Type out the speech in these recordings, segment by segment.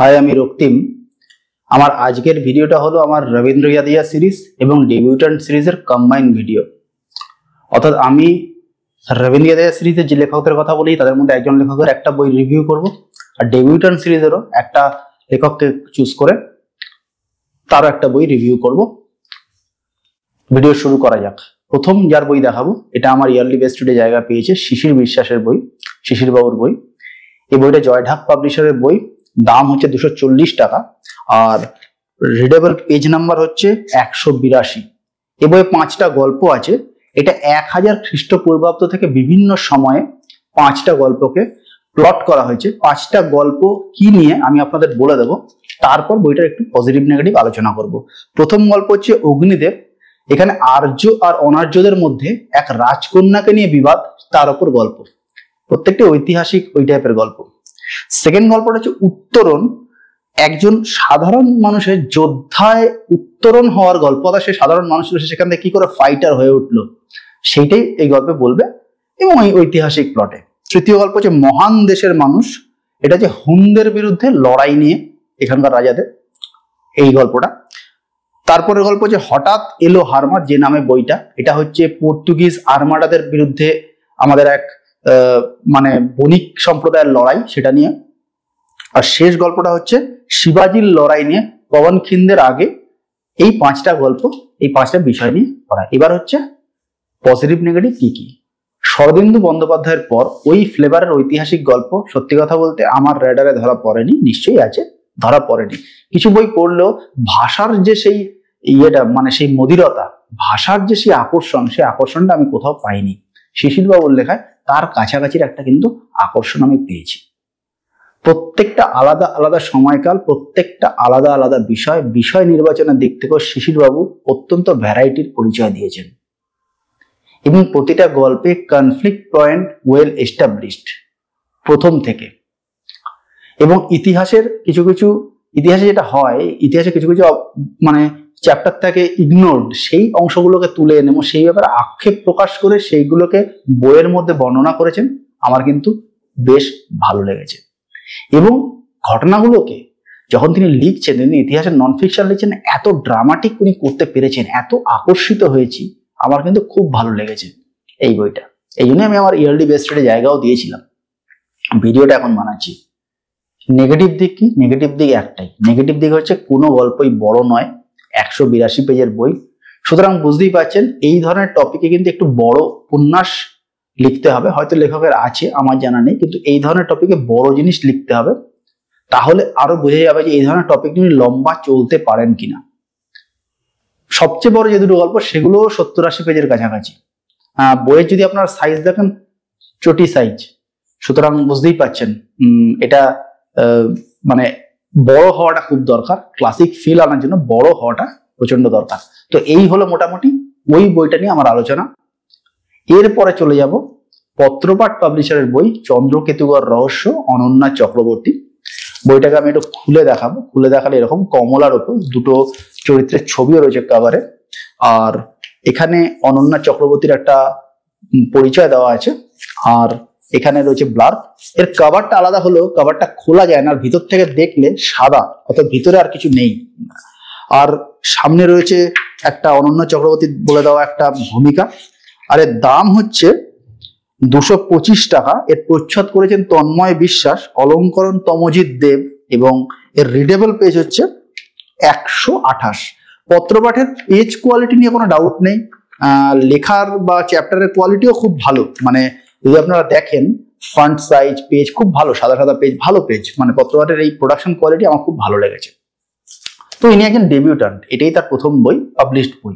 high আমি রক্তিম আমার আজকের ভিডিওটা হলো আমার রবীন্দ্র ইয়াদিয়া সিরিজ এবং ডেবিউটান্ট সিরিজের কম্বাইন ভিডিও অর্থাৎ আমি রবীন্দ্র ইয়াদিয়া সিরিজের যে লেখকদের কথা বলি তাদের মধ্যে একজন লেখকের একটা বই রিভিউ করব আর ডেবিউটান্ট সিরিজেরও একটা লেখককে চুজ করে তারও একটা বই রিভিউ করব ভিডিও শুরু করা যাক প্রথম যার বই দেখাবো এটা আমার ইয়ারলি বেস্টুডে জায়গা পেয়েছে শিশির বিশ্বাসের বই শিশির বাবুর বই এই বইটা জয়ঢাক পাবলিশারের বই দাম হচ্ছে দুশো টাকা আর রিডেবল পেজ নাম্বার হচ্ছে একশো বিরাশি এ পাঁচটা গল্প আছে এটা এক হাজার খ্রিস্টপূর্বাব্দ থেকে বিভিন্ন সময়ে পাঁচটা গল্পকে প্লট করা হয়েছে পাঁচটা গল্প কি নিয়ে আমি আপনাদের বলে দেব তারপর বইটার একটু পজিটিভ নেগেটিভ আলোচনা করব প্রথম গল্প হচ্ছে অগ্নিদেব এখানে আর্য আর অনার্যদের মধ্যে এক রাজকন্যাকে নিয়ে বিবাদ তার উপর গল্প প্রত্যেকটি ঐতিহাসিক ওই টাইপের গল্প সেকেন্ড গল্পটা হচ্ছে উত্তরণ একজন সাধারণ মানুষের যোদ্ধায় উত্তরণ হওয়ার গল্প সে সাধারণ মানুষ ছিল সেখান থেকে কি করে ফাইটার হয়ে উঠলো সেইটাই এই গল্পে বলবে এবং এই ঐতিহাসিক প্লটে তৃতীয় গল্প হচ্ছে মহান দেশের মানুষ এটা যে হুনদের বিরুদ্ধে লড়াই নিয়ে এখানকার রাজাদের এই গল্পটা তারপরে গল্প যে হঠাৎ এলো হারমার যে নামে বইটা এটা হচ্ছে পর্তুগিজ আর্মাডাদের বিরুদ্ধে আমাদের এক মানে বণিক সম্প্রদায়ের লড়াই সেটা নিয়ে আর শেষ গল্পটা হচ্ছে শিবাজির লড়াই নিয়ে পবন খিন্দের আগে এই পাঁচটা গল্প এই পাঁচটা বিষয় নিয়ে পড়া এবার হচ্ছে পজিটিভ নেগেটিভ কি কি শরদিন্দু বন্দ্যোপাধ্যায়ের পর ওই ফ্লেভারের ঐতিহাসিক গল্প সত্যি কথা বলতে আমার রেডারে ধরা পড়েনি নিশ্চয়ই আছে ধরা পড়েনি কিছু বই পড়লেও ভাষার যে সেই ইয়েটা মানে সেই মদিরতা ভাষার যে সেই আকর্ষণ সেই আকর্ষণটা আমি কোথাও পাইনি শিশিরবাবুর লেখায় তার কাছাকাছির একটা কিন্তু আকর্ষণ আমি পেয়েছি প্রত্যেকটা আলাদা আলাদা সময়কাল প্রত্যেকটা আলাদা আলাদা বিষয় বিষয় নির্বাচনের দিক থেকেও শিশিরবাবু অত্যন্ত ভ্যারাইটির পরিচয় দিয়েছেন এবং প্রতিটা গল্পে কনফ্লিক্ট পয়েন্ট ওয়েল এস্টাবলিশড প্রথম থেকে এবং ইতিহাসের কিছু কিছু ইতিহাসে যেটা হয় ইতিহাসে কিছু কিছু মানে চ্যাপ্টার থেকে ইগনোর্ড সেই অংশগুলোকে তুলে এনে এবং সেই ব্যাপারে আক্ষেপ প্রকাশ করে সেইগুলোকে বইয়ের মধ্যে বর্ণনা করেছেন আমার কিন্তু বেশ ভালো লেগেছে এবং ঘটনাগুলোকে যখন তিনি লিখছেন তিনি ইতিহাসের নন ফিকশন লিখছেন এত ড্রামাটিক উনি করতে পেরেছেন এত আকর্ষিত হয়েছি আমার কিন্তু খুব ভালো লেগেছে এই বইটা এই জন্য আমি আমার ইয়ারলি বেস্ট রেটে জায়গাও দিয়েছিলাম ভিডিওটা এখন বানাচ্ছি নেগেটিভ দিক কি নেগেটিভ দিক একটাই নেগেটিভ দিক হচ্ছে কোনো গল্পই বড় নয় একশো বিরাশি পেজের বই সুতরাং বুঝতেই পারছেন এই ধরনের টপিকে কিন্তু একটু বড় উপন্যাস লিখতে হবে হয়তো লেখকের আছে আমার জানা নেই কিন্তু এই ধরনের টপিকে বড় জিনিস লিখতে হবে তাহলে আরো বোঝা যাবে যে এই ধরনের টপিক নিয়ে লম্বা চলতে পারেন কিনা সবচেয়ে বড় যে দুটো গল্প সেগুলো সত্তর আশি পেজের কাছাকাছি বইয়ের যদি আপনার সাইজ দেখেন চটি সাইজ সুতরাং বুঝতেই পাচ্ছেন এটা মানে বড় হওয়াটা খুব দরকার ক্লাসিক ফিল আনার জন্য বড় হওয়াটা প্রচন্ড দরকার তো এই হলো মোটামুটি ওই বইটা নিয়ে আমার আলোচনা এরপরে চলে যাব পত্রপাঠ পাবলিশারের বই চন্দ্রকেতুগর রহস্য অনন্যা চক্রবর্তী বইটাকে আমি একটু খুলে দেখাবো খুলে দেখালে এরকম কমলার ওপর দুটো চরিত্রের ছবিও রয়েছে কাভারে আর এখানে অনন্যা চক্রবর্তীর একটা পরিচয় দেওয়া আছে আর এখানে রয়েছে ব্লার এর কভারটা আলাদা হলেও কভারটা খোলা যায় না ভিতর থেকে দেখলে সাদা অর্থাৎ ভিতরে আর কিছু নেই আর সামনে রয়েছে একটা অনন্য চক্রবর্তী বলে দেওয়া একটা ভূমিকা আর এর দাম হচ্ছে দুশো পঁচিশ টাকা এর প্রচ্ছদ করেছেন তন্ময় বিশ্বাস অলঙ্করণ তমজিৎ দেব এবং এর রিডেবল পেজ হচ্ছে একশো আঠাশ পত্রপাঠের পেজ কোয়ালিটি নিয়ে কোনো ডাউট নেই লেখার বা চ্যাপ্টারের কোয়ালিটিও খুব ভালো মানে যদি আপনারা দেখেন ফ্রন্ট সাইজ পেজ খুব ভালো সাদা সাদা পেজ ভালো পেজ মানে পত্রপাঠের এই প্রোডাকশন কোয়ালিটি আমার খুব ভালো লেগেছে তো ইনি একজন ডেবিউটান্ট এটাই তার প্রথম বই পাবলিশড বই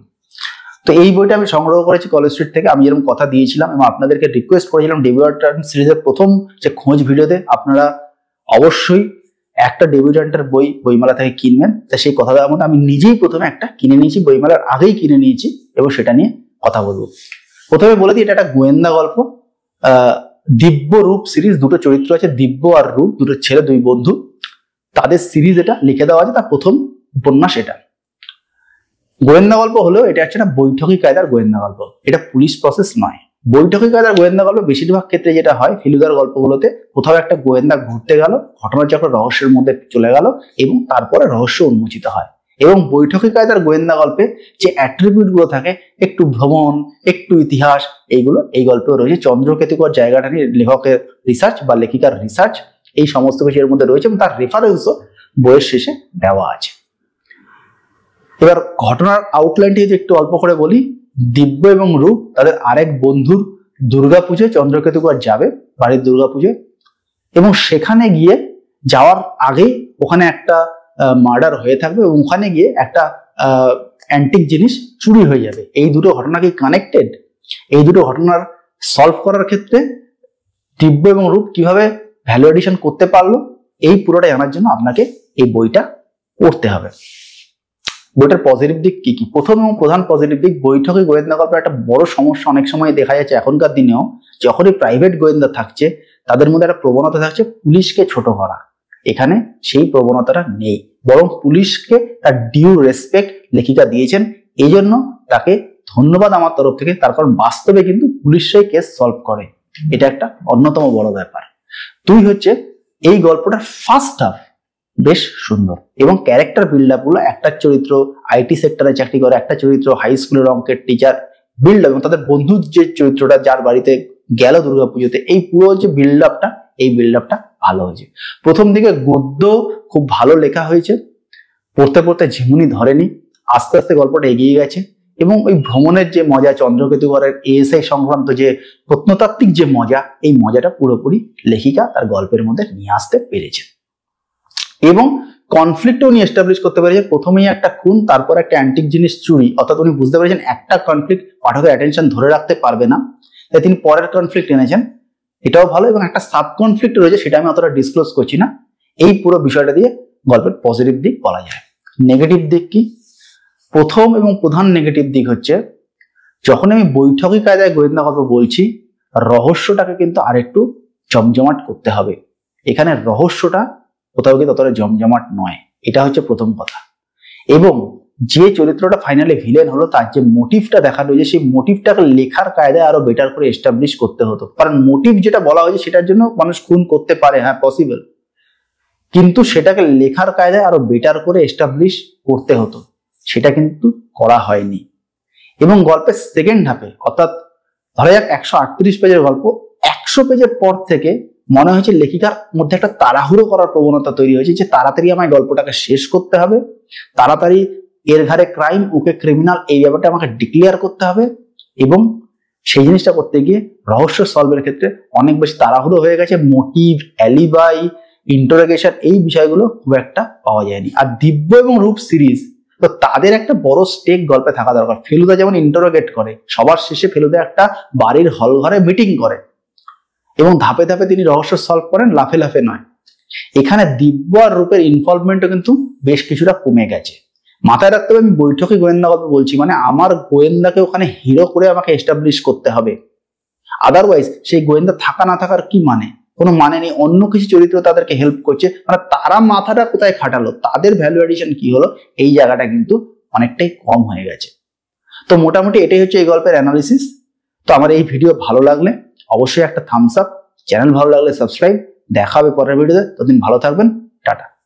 তো এই বইটা আমি সংগ্রহ করেছি কলেজ স্ট্রিট থেকে আমি যেরকম কথা দিয়েছিলাম এবং আপনাদেরকে রিকোয়েস্ট করেছিলাম ডেবিউটান্ট সিরিজের প্রথম যে খোঁজ ভিডিওতে আপনারা অবশ্যই একটা ডেবিউটান্টের বই বইমেলা থেকে কিনবেন তা সেই কথা দেওয়ার মধ্যে আমি নিজেই প্রথমে একটা কিনে নিয়েছি বইমেলার আগেই কিনে নিয়েছি এবং সেটা নিয়ে কথা বলবো প্রথমে বলে দিই এটা একটা গোয়েন্দা গল্প দিব্য রূপ সিরিজ দুটো চরিত্র আছে দিব্য আর রূপ দুটো ছেলে দুই বন্ধু তাদের সিরিজ এটা লিখে দেওয়া আছে তার প্রথম উপন্যাস এটা গোয়েন্দা গল্প হলেও এটা হচ্ছে না বৈঠকি কায়দার গোয়েন্দা গল্প এটা পুলিশ প্রসেস নয় বৈঠকি কায়দার গোয়েন্দা গল্প বেশিরভাগ ক্ষেত্রে যেটা হয় ফেলুদার গল্পগুলোতে কোথাও একটা গোয়েন্দা ঘুরতে গেল ঘটনাচক্র রহস্যের মধ্যে চলে গেল এবং তারপরে রহস্য উন্মোচিত হয় এবং বৈঠকি কায়দার গোয়েন্দা গল্পে যে অ্যাট্রিবিউটগুলো থাকে একটু ভ্রমণ একটু ইতিহাস এইগুলো এই গল্পেও রয়েছে চন্দ্রকেতুকর জায়গাটা নিয়ে লেখকের রিসার্চ বা লেখিকার রিসার্চ এই সমস্ত কিছু এর মধ্যে রয়েছে এবং তার রেফারেন্সও বইয়ের শেষে দেওয়া আছে এবার ঘটনার আউটলাইনটি যদি একটু অল্প করে বলি দিব্য এবং রূপ তাদের আরেক বন্ধুর দুর্গাপুজোয় চন্দ্রকেতুকর যাবে বাড়ির দুর্গাপুজোয় এবং সেখানে গিয়ে যাওয়ার আগে ওখানে একটা মার্ডার হয়ে থাকবে এবং ওখানে গিয়ে একটা অ্যান্টিক জিনিস চুরি হয়ে যাবে এই দুটো ঘটনা কি কানেক্টেড এই দুটো ঘটনার সলভ করার ক্ষেত্রে দিব্য এবং রূপ কিভাবে ভ্যালু এডিশন করতে পারলো এই পুরোটাই জানার জন্য আপনাকে এই বইটা পড়তে হবে বইটার পজিটিভ দিক কি কি প্রথম এবং প্রধান পজিটিভ দিক বৈঠকে গোয়েন্দা গল্পের একটা বড় সমস্যা অনেক সময় দেখা যাচ্ছে এখনকার দিনেও যখনই প্রাইভেট গোয়েন্দা থাকছে তাদের মধ্যে একটা প্রবণতা থাকছে পুলিশকে ছোট করা এখানে সেই প্রবণতাটা নেই বরং পুলিশকে তার ডিউ রেসপেক্ট লেখিকা দিয়েছেন এই জন্য তাকে ধন্যবাদ আমার তরফ থেকে তারপর বাস্তবে কিন্তু পুলিশই কেস সলভ করে এটা একটা অন্যতম বড় ব্যাপার দুই হচ্ছে এই গল্পটার ফার্স্ট হাফ বেশ সুন্দর এবং ক্যারেক্টার বিল্ড আপ গুলো একটা চরিত্র আইটি সেক্টরে চাকরি করে একটা চরিত্র হাই স্কুলের অঙ্কের টিচার বিল্ড আপ এবং তাদের বন্ধুর যে চরিত্রটা যার বাড়িতে গেল দুর্গাপুজোতে এই পুরো যে বিল্ড আপটা এই বিল্ড আপটা ভালো হয়েছে প্রথম দিকে গদ্য খুব ভালো লেখা হয়েছে পড়তে পড়তে ঝিমুনি ধরেনি আস্তে আস্তে গল্পটা এগিয়ে গেছে এবং ওই ভ্রমণের যে মজা চন্দ্রকেতুগড়ের এএসআই সংক্রান্ত যে প্রত্নতাত্ত্বিক যে মজা এই মজাটা পুরোপুরি লেখিকা তার গল্পের মধ্যে নিয়ে আসতে পেরেছে এবং কনফ্লিক্ট উনি এস্টাবলিশ করতে পেরেছেন প্রথমেই একটা খুন তারপর একটা অ্যান্টিক জিনিস চুরি অর্থাৎ উনি বুঝতে পেরেছেন একটা কনফ্লিক্ট পাঠকের অ্যাটেনশন ধরে রাখতে পারবে না তাই তিনি পরের কনফ্লিক্ট এনেছেন এটাও ভালো এবং একটা সাব কনফ্লিক্ট রয়েছে সেটা আমি অতটা ডিসক্লোজ করছি না এই পুরো বিষয়টা দিয়ে গল্পের পজিটিভ দিক বলা যায় নেগেটিভ দিক কি প্রথম এবং প্রধান নেগেটিভ দিক হচ্ছে যখন আমি বৈঠকি কায়দায় গোয়েন্দা গল্প বলছি রহস্যটাকে কিন্তু আরেকটু জমজমাট করতে হবে এখানে রহস্যটা কোথাও কিন্তু অতটা জমজমাট নয় এটা হচ্ছে প্রথম কথা এবং যে চরিত্রটা ফাইনালে ভিলেন হলো তার যে মোটিভটা দেখানো হয়েছে সেই মোটিভটাকে লেখার কায়দায় আরো বেটার করে এস্টাবলিশ করতে হতো কারণ মোটিভ যেটা বলা হয়েছে সেটার জন্য মানুষ খুন করতে পারে হ্যাঁ পসিবল কিন্তু সেটাকে লেখার কায়দায় আরো বেটার করে এস্টাবলিশ করতে হতো সেটা কিন্তু করা হয়নি এবং গল্পের সেকেন্ড হাফে অর্থাৎ ধরা যাক একশো আটত্রিশ পেজের গল্প একশো পেজের পর থেকে মনে হয়েছে লেখিকার মধ্যে একটা তাড়াহুড়ো করার প্রবণতা তৈরি হয়েছে যে তাড়াতাড়ি আমায় গল্পটাকে শেষ করতে হবে তাড়াতাড়ি এর ঘরে ক্রাইম ওকে ক্রিমিনাল এই ব্যাপারটা আমাকে ডিক্লেয়ার করতে হবে এবং সেই জিনিসটা করতে গিয়ে রহস্য সলভের ক্ষেত্রে অনেক বেশি তাড়াহুড়ো হয়ে গেছে মোটিভ অ্যালিবাই ইন্টারোগেশন এই বিষয়গুলো খুব একটা পাওয়া যায়নি আর দিব্য এবং রূপ সিরিজ তো তাদের একটা বড় স্টেক গল্পে থাকা দরকার ফেলুদা যেমন ইন্টারোগেট করে সবার শেষে ফেলুদা একটা বাড়ির হল ঘরে মিটিং করে এবং ধাপে ধাপে তিনি রহস্য সলভ করেন লাফে লাফে নয় এখানে দিব্য আর রূপের ইনভলভমেন্টও কিন্তু বেশ কিছুটা কমে গেছে মাথায় রাখতে হবে আমি বৈঠকে গোয়েন্দা গল্প বলছি মানে আমার গোয়েন্দাকে ওখানে হিরো করে আমাকে এস্টাবলিশ করতে হবে আদারওয়াইজ সেই গোয়েন্দা থাকা না থাকার কি মানে কোনো মানে নেই অন্য কিছু চরিত্র তাদেরকে হেল্প করছে মানে তারা মাথাটা কোথায় খাটালো তাদের ভ্যালু অ্যাডিশন কি হলো এই জায়গাটা কিন্তু অনেকটাই কম হয়ে গেছে তো মোটামুটি এটাই হচ্ছে এই গল্পের অ্যানালিসিস তো আমার এই ভিডিও ভালো লাগলে অবশ্যই একটা থামস আপ চ্যানেল ভালো লাগলে সাবস্ক্রাইব দেখা হবে পরের ভিডিওতে ততদিন ভালো থাকবেন টাটা